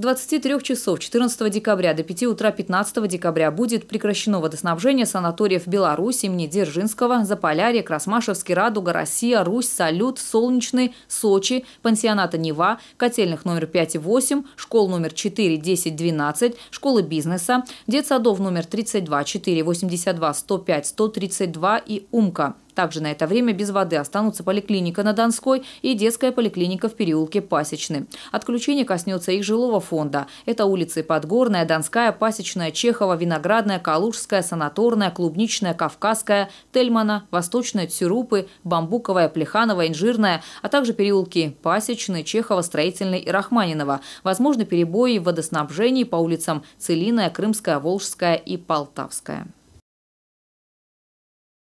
23 часов 14 декабря до 5 утра 15 декабря будет прекращено водоснабжение санаториев Беларусь имени Дзержинского, Заполярье, Красмашевский, Радуга, Россия, Русь, Салют, Солнечный, Сочи, пансионата Нева, котельных номер 5 и 8, школ номер 4, 10, 12, школы бизнеса, детсадов номер 32, 4, 82, 105, 132 и Умка. Также на это время без воды останутся поликлиника на Донской и детская поликлиника в переулке Пасечный. Отключение коснется их жилого фонда. Это улицы Подгорная, Донская, Пасечная, Чехова, Виноградная, Калужская, Санаторная, Клубничная, Кавказская, Тельмана, Восточная, Тюрупы, Бамбуковая, Плеханова, Инжирная, а также переулки Пасечный, Чехова, Строительный и Рахманинова. Возможно, перебои в водоснабжении по улицам Целиная, Крымская, Волжская и Полтавская.